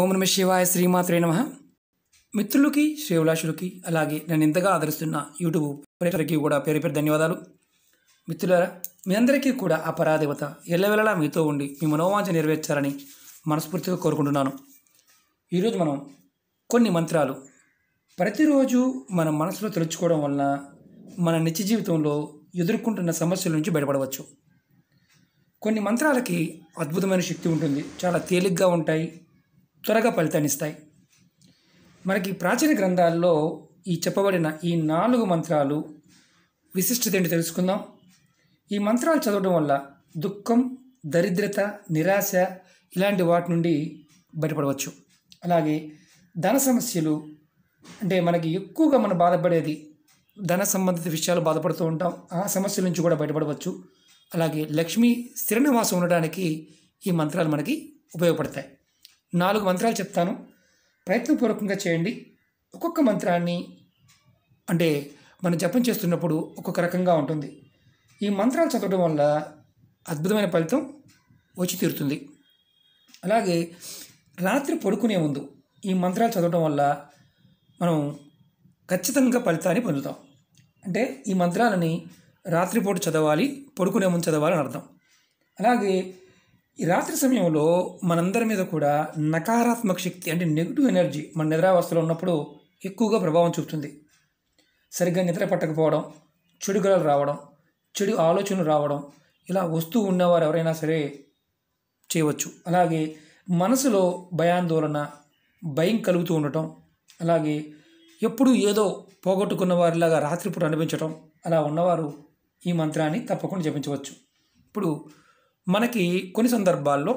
ఓం నమ శివాయ శ్రీమాత్రే నమ మిత్రులకి శ్రీవిలాసులకి అలాగే నేను ఇంతగా ఆదరిస్తున్న యూట్యూబ్ ప్రేక్షకులకి కూడా పేరు పేరు ధన్యవాదాలు మిత్రులారా మీ అందరికీ కూడా ఆ పరాదేవత ఎల్లవెల్లలా మీతో ఉండి మీ మనోవాంఛ నెరవేర్చాలని మనస్ఫూర్తిగా కోరుకుంటున్నాను ఈరోజు మనం కొన్ని మంత్రాలు ప్రతిరోజు మన మనసులో తెలుచుకోవడం వలన మన నిత్య జీవితంలో ఎదుర్కొంటున్న సమస్యల నుంచి బయటపడవచ్చు కొన్ని మంత్రాలకి అద్భుతమైన శక్తి ఉంటుంది చాలా తేలిగ్గా ఉంటాయి త్వరగా ఫలితాన్నిస్తాయి మనకి ప్రాచీన గ్రంథాల్లో ఈ చెప్పబడిన ఈ నాలుగు మంత్రాలు విశిష్టత ఏంటి తెలుసుకుందాం ఈ మంత్రాలు చదవడం వల్ల దుఃఖం దరిద్రత నిరాశ ఇలాంటి వాటి నుండి బయటపడవచ్చు అలాగే ధన సమస్యలు అంటే మనకి ఎక్కువగా మనం బాధపడేది ధన సంబంధిత విషయాలు బాధపడుతూ ఉంటాం ఆ సమస్యల నుంచి కూడా బయటపడవచ్చు అలాగే లక్ష్మీ నివాసం ఉండడానికి ఈ మంత్రాలు మనకి ఉపయోగపడతాయి నాలుగు మంత్రాలు చెప్తాను ప్రయత్నపూర్వకంగా చేయండి ఒక్కొక్క మంత్రాన్ని అంటే మనం జపం చేస్తున్నప్పుడు ఒక్కొక్క రకంగా ఉంటుంది ఈ మంత్రాలు చదవడం వల్ల అద్భుతమైన ఫలితం వచ్చి తీరుతుంది అలాగే రాత్రి పడుకునే ముందు ఈ మంత్రాలు చదవడం వల్ల మనం ఖచ్చితంగా ఫలితాన్ని పొందుతాం అంటే ఈ మంత్రాలని రాత్రిపూట చదవాలి పడుకునే ముందు చదవాలని అర్థం అలాగే ఈ రాత్రి సమయంలో మనందరి మీద కూడా నకారాత్మక శక్తి అంటే నెగిటివ్ ఎనర్జీ మన నిద్రావస్థలో ఉన్నప్పుడు ఎక్కువగా ప్రభావం చూపుతుంది సరిగ్గా నిద్ర పట్టకపోవడం చెడు గలలు రావడం చెడు ఆలోచనలు రావడం ఇలా వస్తూ ఉన్నవారు ఎవరైనా సరే చేయవచ్చు అలాగే మనసులో భయాందోళన భయం కలుగుతూ ఉండటం అలాగే ఎప్పుడూ ఏదో పోగొట్టుకున్న వారిలాగా రాత్రిపూట అనిపించటం అలా ఉన్నవారు ఈ మంత్రాన్ని తప్పకుండా జపించవచ్చు ఇప్పుడు మనకి కొన్ని సందర్భాల్లో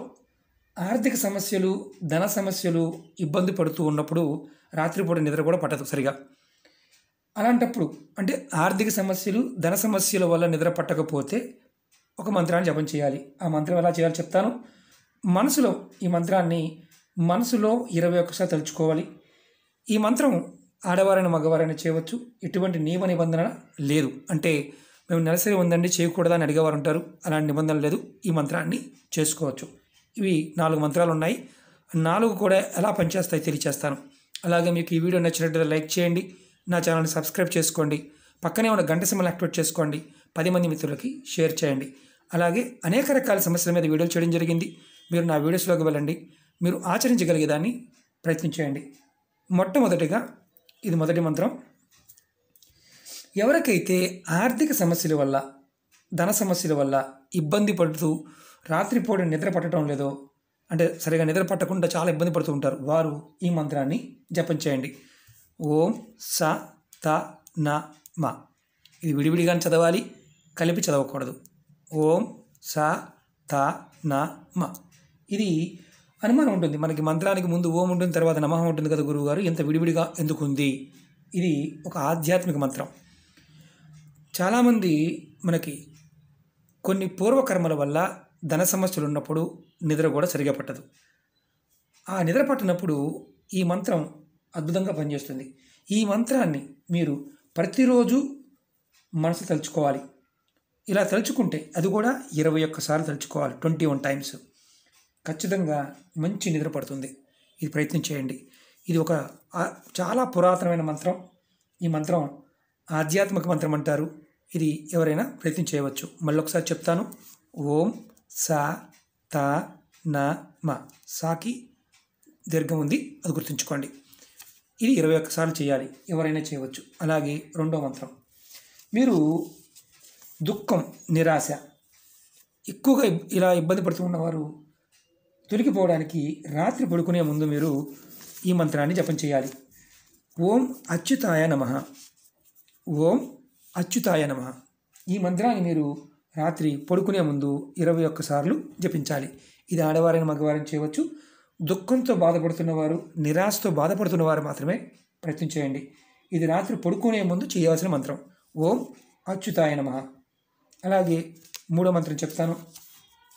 ఆర్థిక సమస్యలు ధన సమస్యలు ఇబ్బంది పడుతూ ఉన్నప్పుడు రాత్రిపూట నిద్ర కూడా పట్టదు సరిగా అలాంటప్పుడు అంటే ఆర్థిక సమస్యలు ధన సమస్యల వల్ల నిద్ర పట్టకపోతే ఒక మంత్రాన్ని జపం చేయాలి ఆ మంత్రం ఎలా చేయాలో చెప్తాను మనసులో ఈ మంత్రాన్ని మనసులో ఇరవై ఒక్కసారి తలుచుకోవాలి ఈ మంత్రం ఆడవారైన మగవారైనా చేయవచ్చు ఎటువంటి నియమ నిబంధన లేదు అంటే మేము నెలసరి ఉందండి చేయకూడదని అడిగేవారు ఉంటారు అలాంటి నిబంధన లేదు ఈ మంత్రాన్ని చేసుకోవచ్చు ఇవి నాలుగు మంత్రాలు ఉన్నాయి నాలుగు కూడా ఎలా పనిచేస్తాయో తెలియచేస్తాను అలాగే మీకు ఈ వీడియో నచ్చినట్టు లైక్ చేయండి నా ఛానల్ని సబ్స్క్రైబ్ చేసుకోండి పక్కనే ఉన్న గంట సింబల్ యాక్టివేట్ చేసుకోండి పది మంది మిత్రులకి షేర్ చేయండి అలాగే అనేక రకాల సమస్యల మీద వీడియోలు చేయడం జరిగింది మీరు నా వీడియోస్లోకి వెళ్ళండి మీరు ఆచరించగలిగేదాన్ని ప్రయత్నించేయండి మొట్టమొదటిగా ఇది మొదటి మంత్రం ఎవరికైతే ఆర్థిక సమస్యల వల్ల ధన సమస్యల వల్ల ఇబ్బంది పడుతూ రాత్రిపూట నిద్ర పట్టడం లేదో అంటే సరిగా నిద్ర పట్టకుండా చాలా ఇబ్బంది పడుతూ ఉంటారు వారు ఈ మంత్రాన్ని జపం చేయండి ఓం స త న మ ఇది విడివిడిగా చదవాలి కలిపి చదవకూడదు ఓం స త న మ ఇది అనుమానం ఉంటుంది మనకి మంత్రానికి ముందు ఓం ఉంటుంది తర్వాత నమహం ఉంటుంది కదా గురువుగారు ఎంత విడివిడిగా ఎందుకుంది ఇది ఒక ఆధ్యాత్మిక మంత్రం చాలామంది మనకి కొన్ని పూర్వకర్మల వల్ల ధన సమస్యలు ఉన్నప్పుడు నిద్ర కూడా సరిగా పట్టదు ఆ నిద్ర పట్టినప్పుడు ఈ మంత్రం అద్భుతంగా పనిచేస్తుంది ఈ మంత్రాన్ని మీరు ప్రతిరోజు మనసు తలుచుకోవాలి ఇలా తలుచుకుంటే అది కూడా ఇరవై ఒక్కసార్లు తలుచుకోవాలి ట్వంటీ వన్ టైమ్స్ ఖచ్చితంగా మంచి నిద్ర పడుతుంది ఇది ప్రయత్నం చేయండి ఇది ఒక చాలా పురాతనమైన మంత్రం ఈ మంత్రం ఆధ్యాత్మిక మంత్రం అంటారు ఇది ఎవరైనా ప్రయత్నం చేయవచ్చు మళ్ళీ ఒకసారి చెప్తాను ఓం సా తా నా మా సాకి దీర్ఘం ఉంది అది గుర్తుంచుకోండి ఇది ఇరవై ఒక్కసార్లు చేయాలి ఎవరైనా చేయవచ్చు అలాగే రెండో మంత్రం మీరు దుఃఖం నిరాశ ఎక్కువగా ఇలా ఇబ్బంది పడుతూ ఉన్నవారు తొలగిపోవడానికి రాత్రి పడుకునే ముందు మీరు ఈ మంత్రాన్ని జపం చేయాలి ఓం అచ్యుతాయ నమ ఓం అచ్యుతాయ నమ ఈ మంత్రాన్ని మీరు రాత్రి పడుకునే ముందు ఇరవై ఒక్కసార్లు జపించాలి ఇది ఆడవారిని మగవారిని చేయవచ్చు దుఃఖంతో బాధపడుతున్నవారు నిరాశతో బాధపడుతున్నవారు మాత్రమే ప్రయత్నం చేయండి ఇది రాత్రి పడుకునే ముందు చేయవలసిన మంత్రం ఓం అచ్యుతాయ నమ అలాగే మూడో మంత్రం చెప్తాను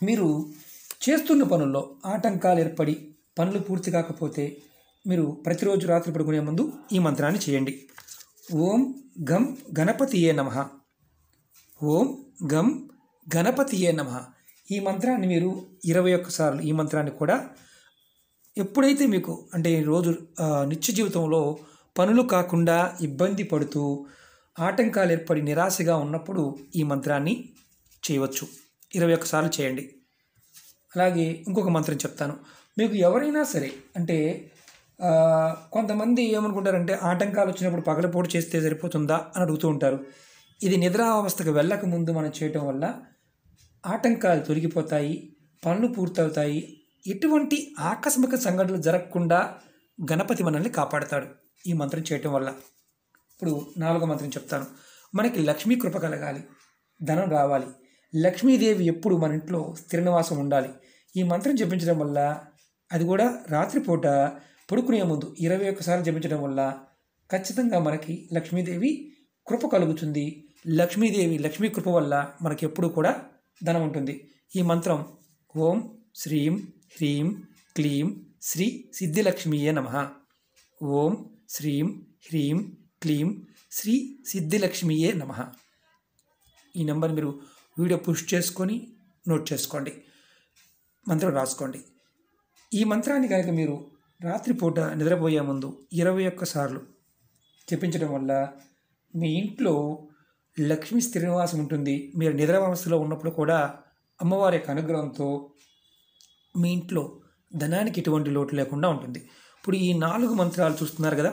మీరు చేస్తున్న పనుల్లో ఆటంకాలు ఏర్పడి పనులు పూర్తి కాకపోతే మీరు ప్రతిరోజు రాత్రి పడుకునే ముందు ఈ మంత్రాన్ని చేయండి ఓం గం గణపతియే నమ ఓం గం గణపతియే నమ ఈ మంత్రాన్ని మీరు ఇరవై ఒక్కసార్లు ఈ మంత్రాన్ని కూడా ఎప్పుడైతే మీకు అంటే రోజు నిత్య జీవితంలో పనులు కాకుండా ఇబ్బంది పడుతూ ఆటంకాలు ఏర్పడి నిరాశగా ఉన్నప్పుడు ఈ మంత్రాన్ని చేయవచ్చు ఇరవై ఒక్కసార్లు చేయండి అలాగే ఇంకొక మంత్రం చెప్తాను మీకు ఎవరైనా సరే అంటే కొంతమంది ఏమనుకుంటారంటే ఆటంకాలు వచ్చినప్పుడు పగలపోటు చేస్తే సరిపోతుందా అని అడుగుతూ ఉంటారు ఇది నిద్రావస్థకు వెళ్ళక ముందు మనం చేయటం వల్ల ఆటంకాలు తొలగిపోతాయి పనులు పూర్తవుతాయి ఎటువంటి ఆకస్మిక సంఘటనలు జరగకుండా గణపతి మనల్ని కాపాడతాడు ఈ మంత్రం చేయటం వల్ల ఇప్పుడు నాలుగో మంత్రం చెప్తాను మనకి లక్ష్మీ కృప కలగాలి ధనం రావాలి లక్ష్మీదేవి ఎప్పుడు మన ఇంట్లో నివాసం ఉండాలి ఈ మంత్రం చెప్పించడం వల్ల అది కూడా రాత్రిపూట పడుకునే ముందు ఇరవై ఒక్కసారి జపించడం వల్ల ఖచ్చితంగా మనకి లక్ష్మీదేవి కృప కలుగుతుంది లక్ష్మీదేవి లక్ష్మీ కృప వల్ల మనకి ఎప్పుడూ కూడా ధనం ఉంటుంది ఈ మంత్రం ఓం శ్రీం హ్రీం క్లీం శ్రీ సిద్ధిలక్ష్మీయే నమ ఓం శ్రీం హ్రీం క్లీం శ్రీ సిద్ధిలక్ష్మీయే నమ ఈ నెంబర్ మీరు వీడియో పుష్ చేసుకొని నోట్ చేసుకోండి మంత్రం రాసుకోండి ఈ మంత్రాన్ని కనుక మీరు రాత్రిపూట నిద్రపోయే ముందు ఇరవై ఒక్కసార్లు చెప్పించడం వల్ల మీ ఇంట్లో లక్ష్మీ శ్రీనివాసం ఉంటుంది మీరు నిద్రావస్థలో ఉన్నప్పుడు కూడా అమ్మవారి యొక్క అనుగ్రహంతో మీ ఇంట్లో ధనానికి ఎటువంటి లోటు లేకుండా ఉంటుంది ఇప్పుడు ఈ నాలుగు మంత్రాలు చూస్తున్నారు కదా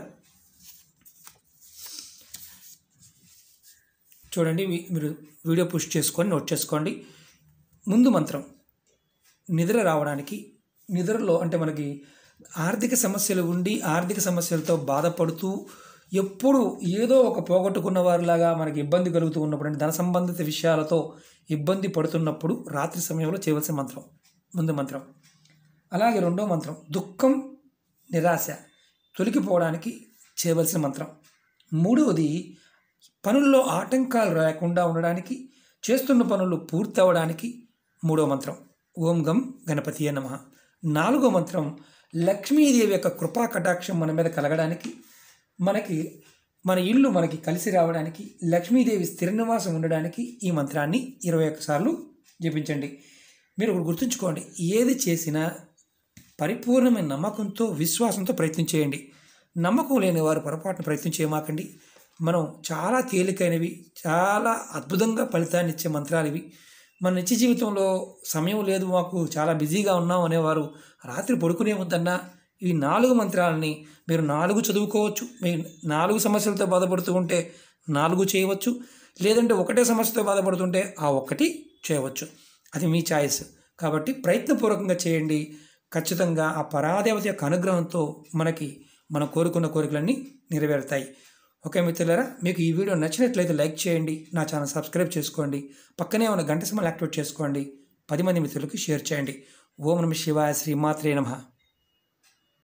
చూడండి మీరు వీడియో పుష్ చేసుకొని నోట్ చేసుకోండి ముందు మంత్రం నిద్ర రావడానికి నిద్రలో అంటే మనకి ఆర్థిక సమస్యలు ఉండి ఆర్థిక సమస్యలతో బాధపడుతూ ఎప్పుడు ఏదో ఒక పోగొట్టుకున్న వారిలాగా మనకి ఇబ్బంది కలుగుతూ ఉన్నప్పుడు అంటే ధన సంబంధిత విషయాలతో ఇబ్బంది పడుతున్నప్పుడు రాత్రి సమయంలో చేయవలసిన మంత్రం ముందు మంత్రం అలాగే రెండో మంత్రం దుఃఖం నిరాశ తొలగిపోవడానికి చేయవలసిన మంత్రం మూడవది పనుల్లో ఆటంకాలు రాకుండా ఉండడానికి చేస్తున్న పనులు పూర్తి అవ్వడానికి మూడో మంత్రం ఓం గం గణపతియే నమ నాలుగో మంత్రం లక్ష్మీదేవి యొక్క కృపా కటాక్షం మన మీద కలగడానికి మనకి మన ఇల్లు మనకి కలిసి రావడానికి లక్ష్మీదేవి స్థిర నివాసం ఉండడానికి ఈ మంత్రాన్ని ఇరవై ఒక్కసార్లు జపించండి మీరు ఒకటి గుర్తుంచుకోండి ఏది చేసినా పరిపూర్ణమైన నమ్మకంతో విశ్వాసంతో ప్రయత్నం చేయండి నమ్మకం లేని వారు పొరపాటున ప్రయత్నం చేయమాకండి మనం చాలా తేలికైనవి చాలా అద్భుతంగా ఫలితాన్ని ఇచ్చే మంత్రాలు ఇవి మన నిత్య జీవితంలో సమయం లేదు మాకు చాలా బిజీగా ఉన్నాం అనేవారు రాత్రి పడుకునే వద్దన్నా ఈ నాలుగు మంత్రాలని మీరు నాలుగు చదువుకోవచ్చు మీ నాలుగు సమస్యలతో బాధపడుతూ ఉంటే నాలుగు చేయవచ్చు లేదంటే ఒకటే సమస్యతో బాధపడుతుంటే ఆ ఒక్కటి చేయవచ్చు అది మీ ఛాయిస్ కాబట్టి ప్రయత్నపూర్వకంగా చేయండి ఖచ్చితంగా ఆ పరాదేవత యొక్క అనుగ్రహంతో మనకి మనం కోరుకున్న కోరికలన్నీ నెరవేరుతాయి ఓకే మిత్రులారా మీకు ఈ వీడియో నచ్చినట్లయితే లైక్ చేయండి నా ఛానల్ సబ్స్క్రైబ్ చేసుకోండి పక్కనే ఉన్న గంట సింబల్ యాక్టివేట్ చేసుకోండి పది మంది మిత్రులకి షేర్ చేయండి ఓం నమ శివాయ శ్రీ మాత్రే నమ